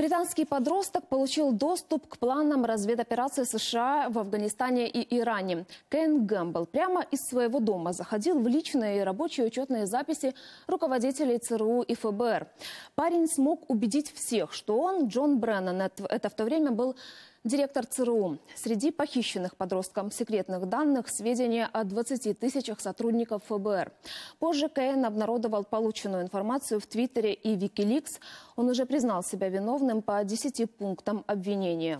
Британский подросток получил доступ к планам разведоперации США в Афганистане и Иране. Кен Гэмбл прямо из своего дома заходил в личные и рабочие учетные записи руководителей ЦРУ и ФБР. Парень смог убедить всех, что он, Джон Бреннан, это в то время был Директор ЦРУ. Среди похищенных подросткам секретных данных сведения о 20 тысячах сотрудников ФБР. Позже КН обнародовал полученную информацию в Твиттере и Викиликс. Он уже признал себя виновным по 10 пунктам обвинения.